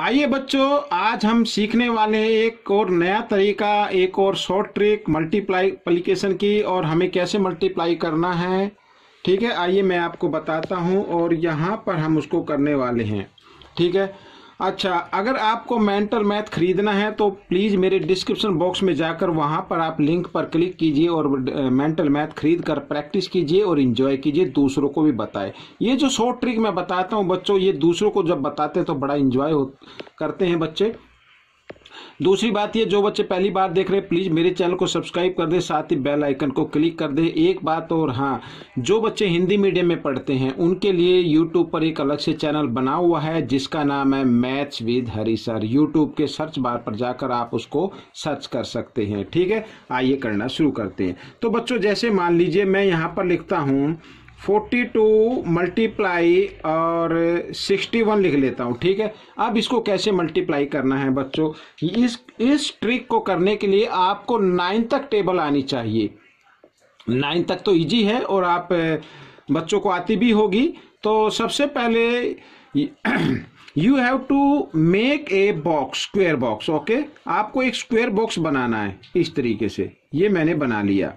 आइए बच्चों आज हम सीखने वाले हैं एक और नया तरीका एक और शॉर्ट ट्रिक मल्टीप्लाई अप्लीकेशन की और हमें कैसे मल्टीप्लाई करना है ठीक है आइए मैं आपको बताता हूं और यहां पर हम उसको करने वाले हैं ठीक है अच्छा अगर आपको मेंटल मैथ खरीदना है तो प्लीज़ मेरे डिस्क्रिप्शन बॉक्स में जाकर वहाँ पर आप लिंक पर क्लिक कीजिए और मेंटल मैथ खरीद कर प्रैक्टिस कीजिए और इन्जॉय कीजिए दूसरों को भी बताए ये जो शॉर्ट ट्रिक मैं बताता हूँ बच्चों ये दूसरों को जब बताते हैं तो बड़ा इन्जॉय करते हैं बच्चे दूसरी बात ये जो बच्चे पहली बार देख रहे हैं प्लीज़ मेरे चैनल को सब्सक्राइब कर दे साथ ही बेल आइकन को क्लिक कर दे एक बात और हाँ जो बच्चे हिंदी मीडियम में पढ़ते हैं उनके लिए यूट्यूब पर एक अलग से चैनल बना हुआ है जिसका नाम है maths with Hari sir YouTube के सर्च बार पर जाकर आप उसको सर्च कर सकते हैं ठीक है आइए करना शुरू करते हैं तो बच्चों जैसे मान लीजिए मैं यहाँ पर लिखता हूँ फोर्टी टू मल्टीप्लाई और सिक्सटी वन लिख लेता हूँ ठीक है अब इसको कैसे मल्टीप्लाई करना है बच्चों इस इस ट्रिक को करने के लिए आपको नाइन तक टेबल आनी चाहिए नाइन तक तो इजी है और आप बच्चों को आती भी होगी तो सबसे पहले you have to make a box square box okay आपको एक स्क्वेयर बॉक्स बनाना है इस तरीके से ये मैंने बना लिया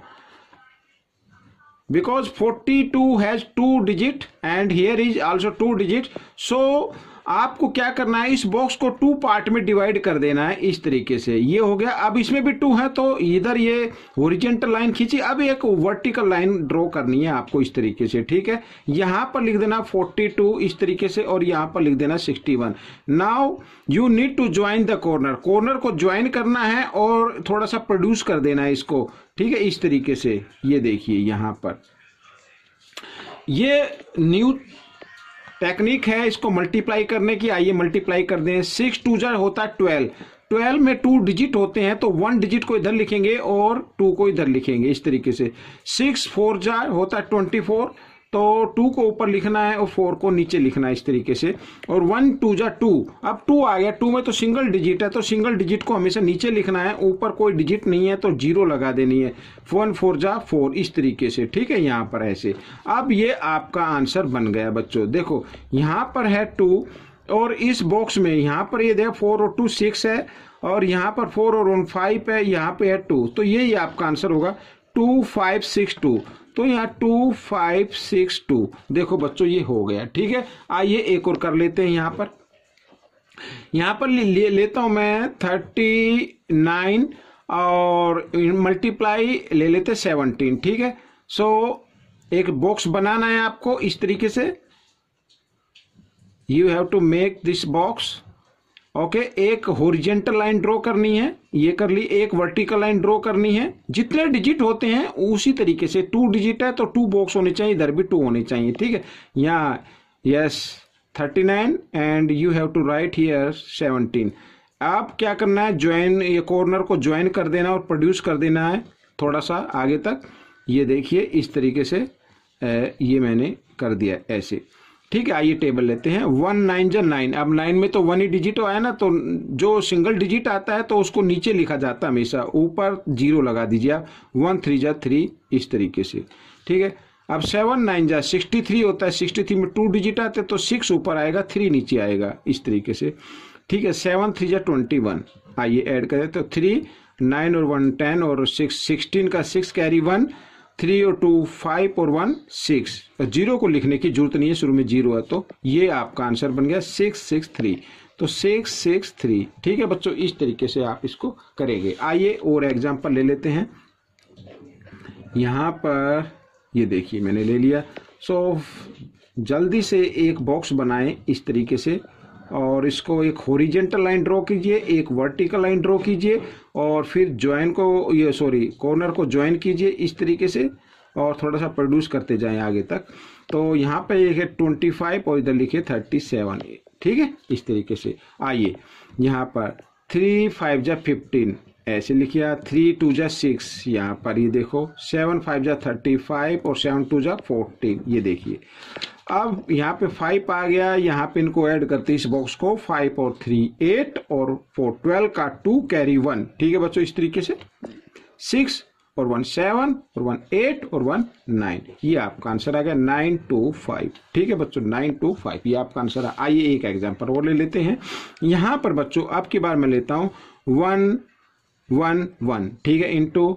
because 42 has two digit and here is also two digit so आपको क्या करना है इस बॉक्स को टू पार्ट में डिवाइड कर देना है इस तरीके से ये हो गया अब इसमें भी टू है तो इधर ये ओरिजेंटल लाइन खींची अब एक वर्टिकल लाइन ड्रॉ करनी है आपको इस तरीके से ठीक है यहां पर लिख देना फोर्टी टू इस तरीके से और यहां पर लिख देना sixty one now you need to join the corner corner को ज्वाइन करना है और थोड़ा सा प्रोड्यूस कर देना है इसको ठीक है इस तरीके से ये देखिए यहां पर ये न्यू टेक्निक है इसको मल्टीप्लाई करने की आइए मल्टीप्लाई कर दें सिक्स टू जर होता है ट्वेल्व ट्वेल्व में टू डिजिट होते हैं तो वन डिजिट को इधर लिखेंगे और टू को इधर लिखेंगे इस तरीके से सिक्स फोर जार होता है ट्वेंटी फोर तो टू को ऊपर लिखना है और फोर को नीचे लिखना है इस तरीके से और वन टू जा टू अब टू आ गया टू में तो सिंगल डिजिट है तो सिंगल डिजिट को हमेशा नीचे लिखना है ऊपर कोई डिजिट नहीं है तो जीरो लगा देनी है वन फोर जा फोर इस तरीके से ठीक है यहाँ पर ऐसे अब ये आपका आंसर बन गया बच्चों देखो यहाँ पर है टू और इस बॉक्स में यहाँ पर ये देखो फोर और टू सिक्स है और यहाँ पर फोर और वन फाइव है यहाँ पे है टू तो यही आपका आंसर होगा टू फाइव सिक्स टू तो यहाँ टू फाइव सिक्स टू देखो बच्चों ये हो गया ठीक है आइए एक और कर लेते हैं यहां पर यहां पर ले, लेता हूं मैं थर्टी नाइन और मल्टीप्लाई ले लेते सेवनटीन ठीक है सो एक बॉक्स बनाना है आपको इस तरीके से you have to make this box okay एक होरिजेंटल लाइन ड्रॉ करनी है ये कर ली एक वर्टिकल लाइन ड्रॉ करनी है जितने डिजिट होते हैं उसी तरीके से टू डिजिट है तो टू बॉक्स होने चाहिए इधर भी टू होने चाहिए ठीक है यहाँ yes thirty nine and you have to write here seventeen आप क्या करना है ज्वाइन ये कॉर्नर को ज्वाइन कर देना और प्रोड्यूस कर देना है थोड़ा सा आगे तक ये देखिए इस तरीके से ये मैंने कर दिया ऐसे ठीक है आइए टेबल लेते हैं वन नाइन जन नाइन अब नाइन में तो वन ही डिजिट आया ना तो जो सिंगल डिजिट आता है तो उसको नीचे लिखा जाता है हमेशा ऊपर जीरो लगा दीजिए आप वन थ्री जा थ्री इस तरीके से ठीक है अब सेवन नाइन जा सिक्सटी थ्री होता है सिक्सटी थ्री में टू डिजिट आते तो सिक्स ऊपर आएगा थ्री नीचे आएगा इस तरीके से ठीक है सेवन थ्री जा ट्वेंटी वन आइए एड करें तो थ्री नाइन और वन टेन और सिक्स सिक्सटीन का सिक्स कैरी वन थ्री और टू फाइव और वन सिक्स जीरो को लिखने की जरूरत नहीं है शुरू में जीरो है तो ये आपका आंसर बन गया सिक्स सिक्स थ्री तो सिक्स सिक्स थ्री ठीक है बच्चों इस तरीके से आप इसको करेंगे आइए और एग्जाम्पल ले लेते हैं यहाँ पर ये देखिए मैंने ले लिया सो जल्दी से एक बॉक्स बनाएं इस तरीके से और इसको एक होरिजेंटल लाइन ड्रॉ कीजिए एक वर्टिकल लाइन ड्रॉ कीजिए और फिर ज्वाइन को ये सॉरी कॉर्नर को ज्वाइन कीजिए इस तरीके से और थोड़ा सा प्रोड्यूस करते जाएं आगे तक तो यहाँ पे एक है ट्वेंटी फाइव और इधर लिखे थर्टी सेवन ठीक है इस तरीके से आइए यहाँ पर थ्री फाइव जा फिफ्टीन ऐसे लिखिए थ्री टू जा सिक्स यहाँ पर ये देखो सेवन फाइव जा थर्टी फाइव और सेवन टू जा फोर्टीन ये देखिए अब यहाँ पे फाइव आ गया यहाँ पे इनको ऐड करते हैं इस बॉक्स को फाइव और थ्री एट और फोर ट्वेल्व का टू कैरी वन ठीक है बच्चों इस तरीके से सिक्स और वन सेवन और वन एट और वन नाइन ये आपका आंसर आ गया नाइन टू फाइव ठीक है बच्चों नाइन टू फाइव ये आपका आंसर आइए एक एग्जाम्पल और ले लेते हैं यहाँ पर बच्चों अब की बार मैं लेता हूँ वन वन वन ठीक है इंटू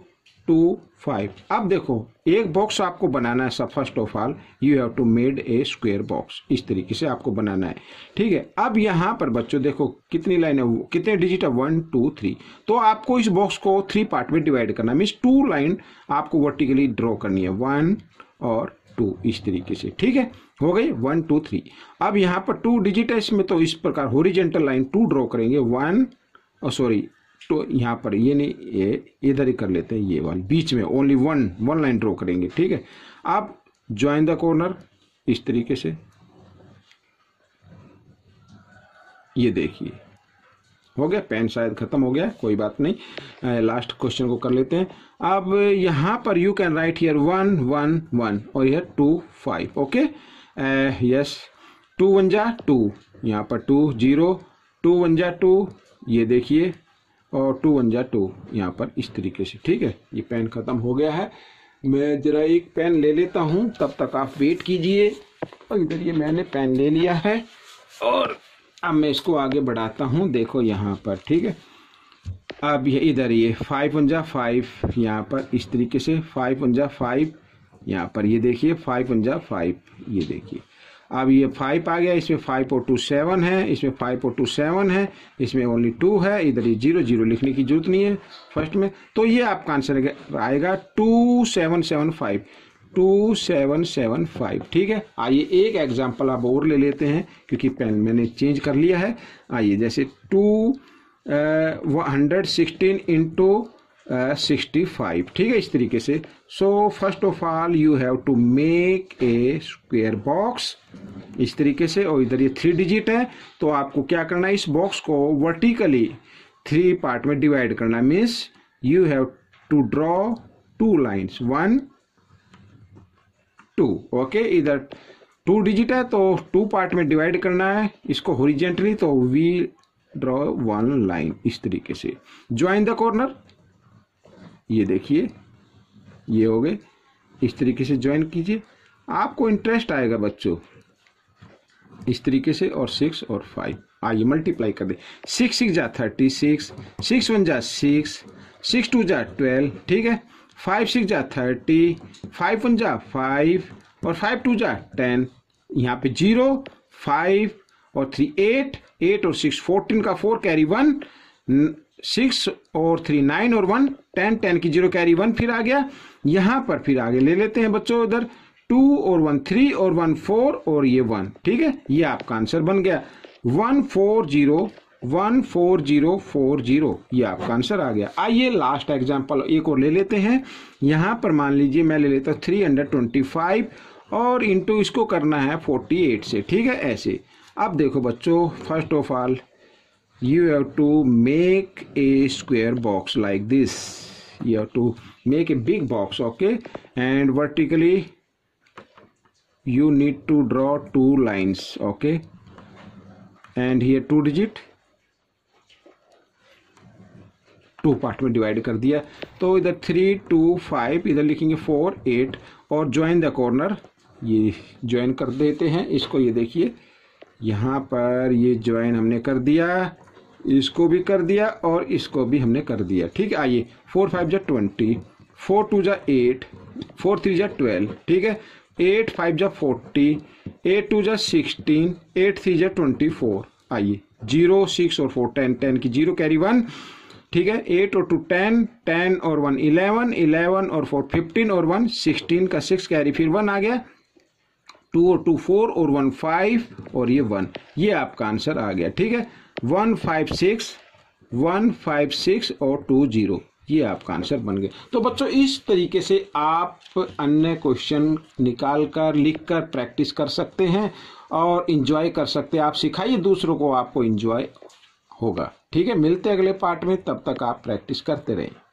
टू फाइव अब देखो एक बॉक्स आपको बनाना है सब first of all you have to made a square box इस तरीके से आपको बनाना है ठीक है अब यहाँ पर बच्चों देखो कितनी लाइन है कितने डिजिट है वन टू थ्री तो आपको इस बॉक्स को थ्री पार्ट में डिवाइड करना मीन्स टू लाइन आपको वर्टिकली ड्रॉ करनी है वन और टू इस तरीके से ठीक है हो गई वन टू थ्री अब यहाँ पर टू डिजिट है इसमें तो इस प्रकार होरिजेंटल लाइन टू ड्रॉ करेंगे वन सॉरी oh, तो यहाँ पर ये नहीं ये इधर ही कर लेते हैं ये वाली बीच में only one one line draw करेंगे ठीक है आप ज्वाइन द कॉर्नर इस तरीके से ये देखिए हो गया पेन शायद खत्म हो गया कोई बात नहीं लास्ट क्वेश्चन को कर लेते हैं अब यहां पर you can write here one one one और यह two five okay yes two one जा टू यहां पर टू जीरो टू वन जा टू ये देखिए और टू वन जा टू यहाँ पर इस तरीके से ठीक है ये पेन ख़त्म हो गया है मैं ज़रा एक पेन ले लेता हूँ तब तक आप वेट कीजिए और इधर ये मैंने पेन ले लिया है और अब मैं इसको आगे बढ़ाता हूँ देखो यहाँ पर ठीक है अब ये इधर ये फाइव पंजा फाइव यहाँ पर इस तरीके से फाइव पंजा फाइव यहाँ पर ये देखिए फाइव पंजा फाइव ये देखिए अब ये फाइव आ गया इसमें फाइव और टू सेवन है इसमें फाइव और टू सेवन है इसमें ओनली टू है इधर ये जीरो जीरो लिखने की जरूरत नहीं है फर्स्ट में तो ये आपका आंसर आएगा two seven seven five two seven seven five ठीक है आइए एक एग्जाम्पल आप और ले लेते हैं क्योंकि पेन मैंने चेंज कर लिया है आइए जैसे two hundred sixteen into sixty uh, five ठीक है इस तरीके से so first of all you have to make a square box इस तरीके से और इधर ये थ्री डिजिट है तो आपको क्या करना है इस बॉक्स को वर्टिकली थ्री पार्ट में डिवाइड करना means you have to draw two lines one two okay इधर टू डिजिट है तो टू पार्ट में डिवाइड करना है इसको होरिजेंटली तो वी ड्रॉ वन लाइन इस तरीके से ज्वाइन द कॉर्नर ये देखिए ये हो गए इस तरीके से ज्वाइन कीजिए आपको इंटरेस्ट आएगा बच्चों इस तरीके से और सिक्स और फाइव आइए मल्टीप्लाई कर दे सिक्स सिक्स जा थर्टी सिक्स सिक्स वन जा सिक्स सिक्स टू जा ट्वेल्व ठीक है फाइव सिक्स जा थर्टी फाइव वन जा फाइव और फाइव टू जा टेन यहाँ पे जीरो फाइव और थ्री एट एट और सिक्स फोर्टीन का फोर कैरी वन सिक्स और थ्री नाइन और वन टेन टेन की जीरो कैरी वन फिर आ गया यहाँ पर फिर आगे ले लेते हैं बच्चों इधर टू और वन थ्री और वन फोर और ये वन ठीक है ये आपका आंसर बन गया one four zero one four zero four zero ये आपका आंसर आ गया आइए लास्ट एग्जाम्पल एक और ले लेते हैं यहाँ पर मान लीजिए मैं ले लेता थ्री हंड्रेड ट्वेंटी फाइव और इंटू इसको करना है फोर्टी एट से ठीक है ऐसे अब देखो बच्चों first of all you have to make a square box like this you have to make a big box okay and vertically you need to draw two lines okay and here two digit two part में divide कर दिया तो इधर three two five इधर लिखेंगे four eight और join the corner ये join कर देते हैं इसको ये देखिए यहाँ पर ये ज्वाइन हमने कर दिया इसको भी कर दिया और इसको भी हमने कर दिया ठीक है आइए फोर फाइव जा ट्वेंटी फोर टू जा एट फोर थ्री जा ट्वेल्व ठीक है एट फाइव जा फोर्टी एट टू जा सिक्सटीन एट थ्री जा ट्वेंटी फोर आइए जीरो सिक्स और फोर टेन टेन की जीरो कैरी वन ठीक है एट और टू टेन टेन और वन इलेवन इलेवन और फोर फिफ्टीन और वन सिक्सटीन का सिक्स कैरी फिर वन आ गया टू और टू फोर और वन फाइव और ये वन ये आपका आंसर आ गया ठीक है one five six one five six और टू जीरो ये आपका आंसर बन गया तो बच्चों इस तरीके से आप अन्य क्वेश्चन निकाल कर लिख कर प्रैक्टिस कर सकते हैं और इन्जॉय कर सकते हैं आप सिखाइए दूसरों को आपको इन्जॉय होगा ठीक है मिलते हैं अगले पार्ट में तब तक आप प्रैक्टिस करते रहें